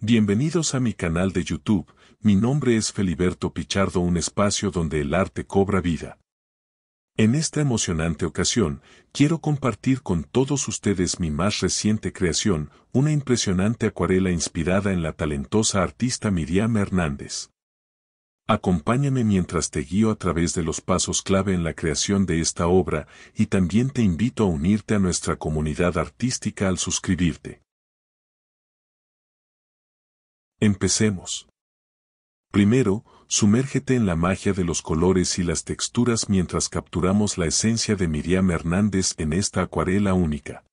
Bienvenidos a mi canal de YouTube, mi nombre es Feliberto Pichardo, un espacio donde el arte cobra vida. En esta emocionante ocasión, quiero compartir con todos ustedes mi más reciente creación, una impresionante acuarela inspirada en la talentosa artista Miriam Hernández. Acompáñame mientras te guío a través de los pasos clave en la creación de esta obra y también te invito a unirte a nuestra comunidad artística al suscribirte. Empecemos. Primero, sumérgete en la magia de los colores y las texturas mientras capturamos la esencia de Miriam Hernández en esta acuarela única.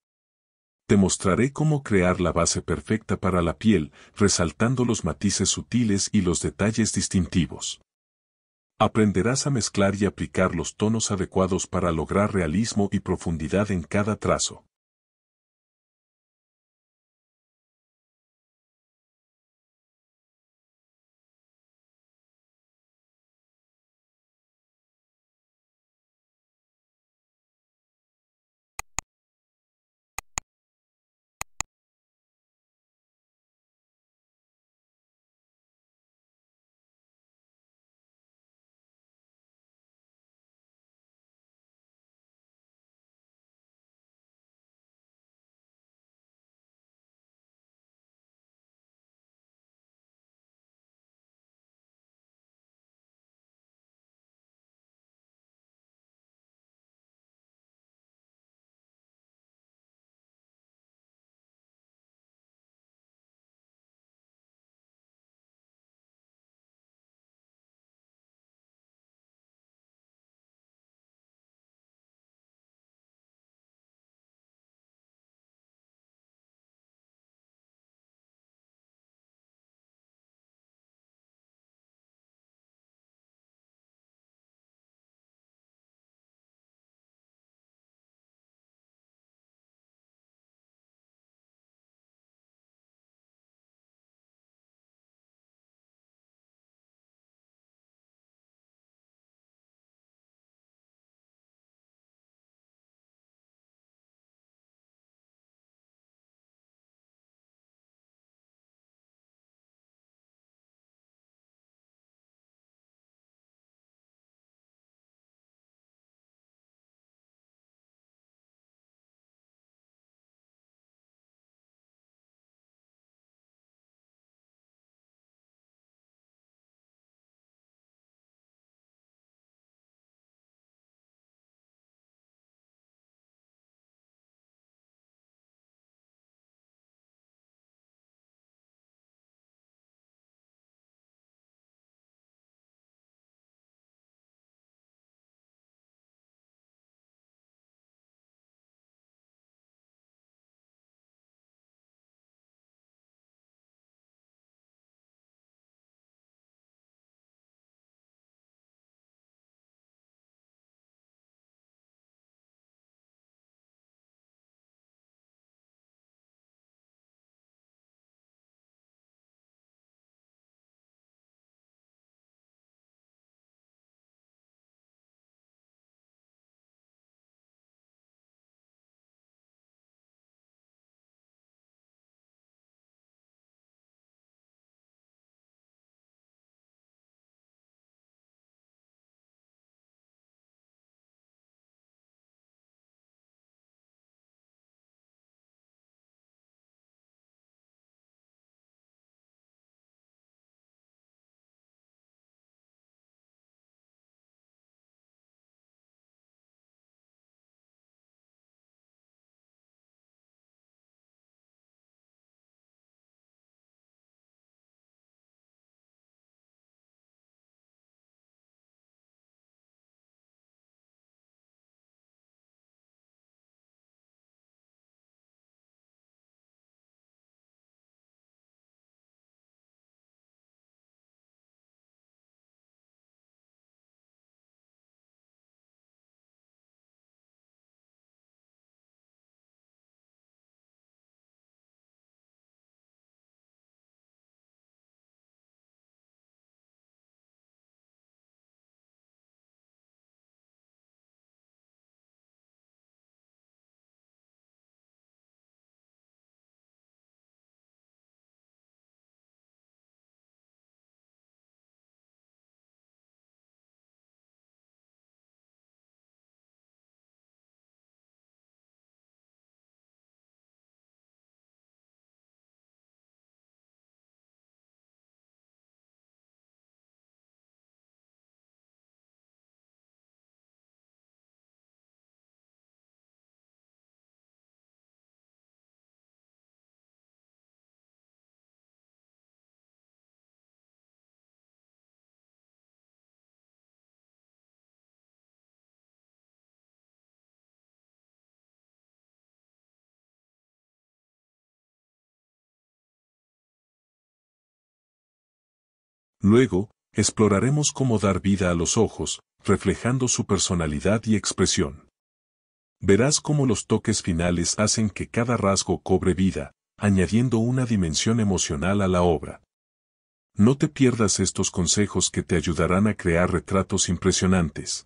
Te mostraré cómo crear la base perfecta para la piel, resaltando los matices sutiles y los detalles distintivos. Aprenderás a mezclar y aplicar los tonos adecuados para lograr realismo y profundidad en cada trazo. Luego, exploraremos cómo dar vida a los ojos, reflejando su personalidad y expresión. Verás cómo los toques finales hacen que cada rasgo cobre vida, añadiendo una dimensión emocional a la obra. No te pierdas estos consejos que te ayudarán a crear retratos impresionantes.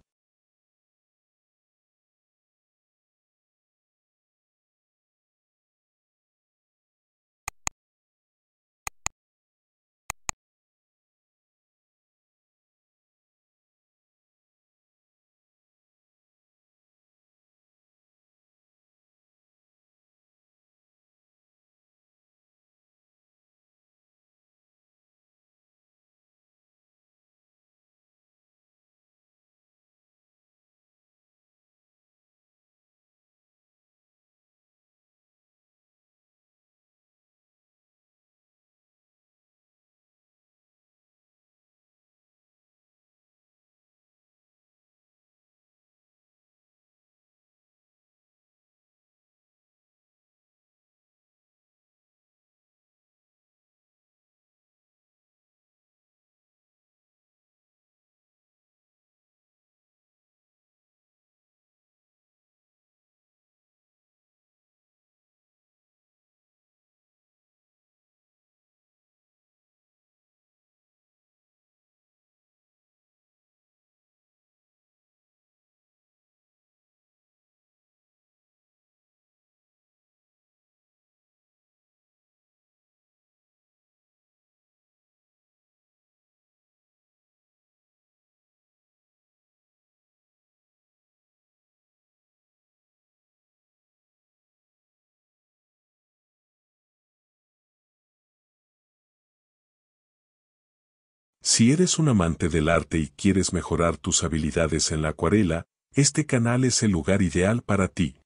Si eres un amante del arte y quieres mejorar tus habilidades en la acuarela, este canal es el lugar ideal para ti.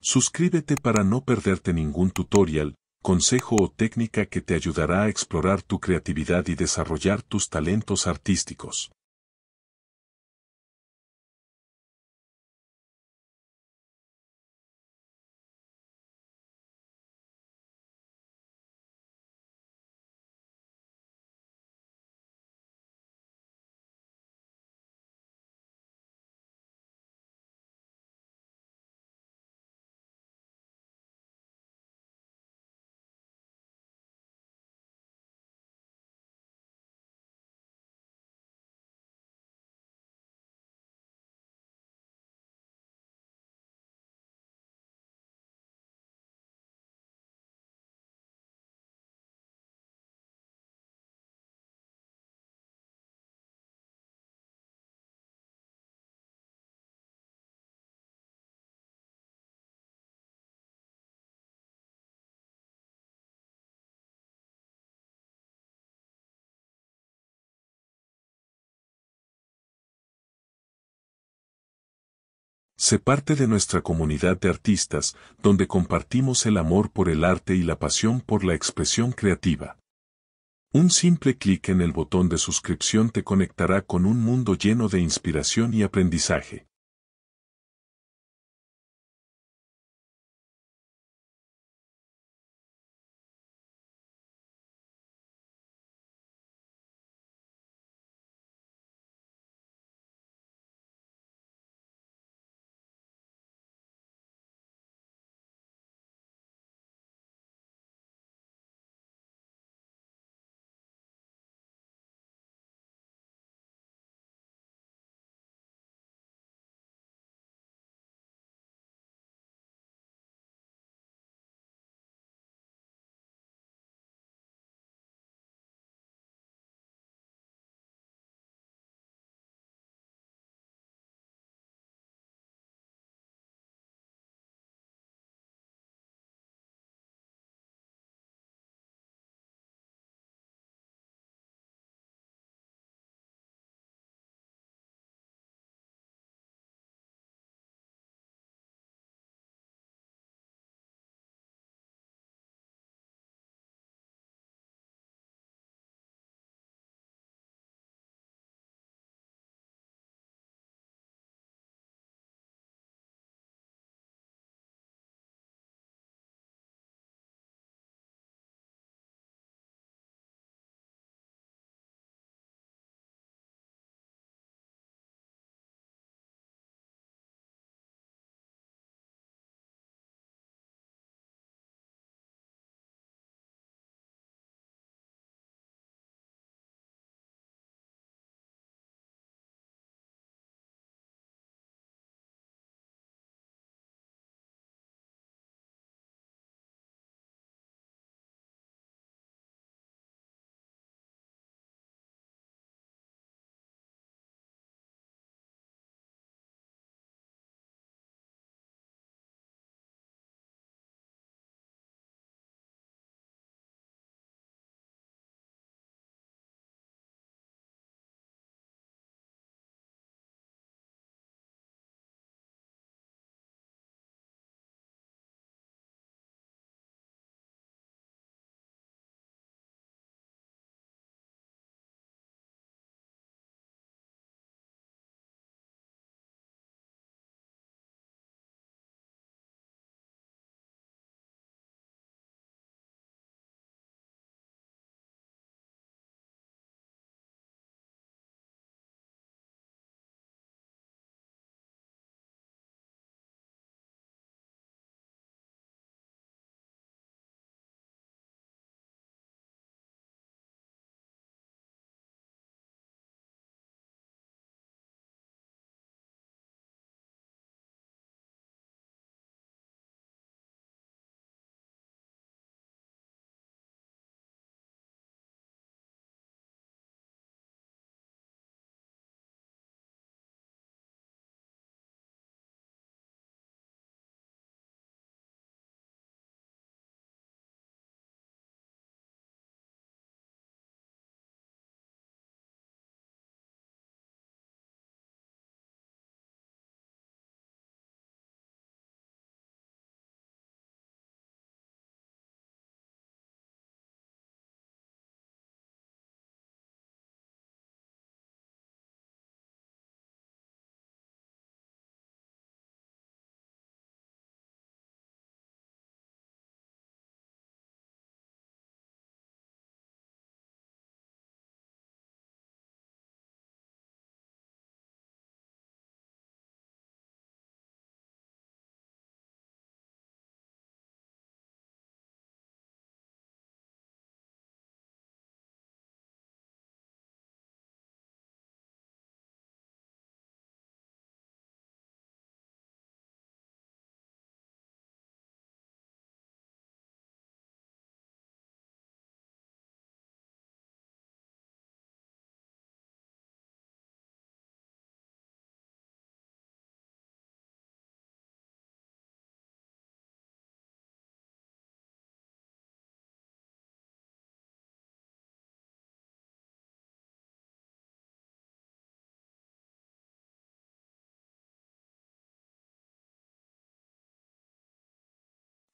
Suscríbete para no perderte ningún tutorial, consejo o técnica que te ayudará a explorar tu creatividad y desarrollar tus talentos artísticos. Sé parte de nuestra comunidad de artistas, donde compartimos el amor por el arte y la pasión por la expresión creativa. Un simple clic en el botón de suscripción te conectará con un mundo lleno de inspiración y aprendizaje.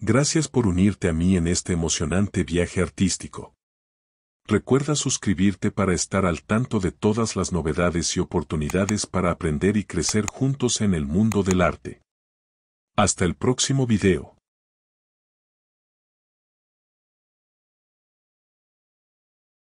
Gracias por unirte a mí en este emocionante viaje artístico. Recuerda suscribirte para estar al tanto de todas las novedades y oportunidades para aprender y crecer juntos en el mundo del arte. Hasta el próximo video.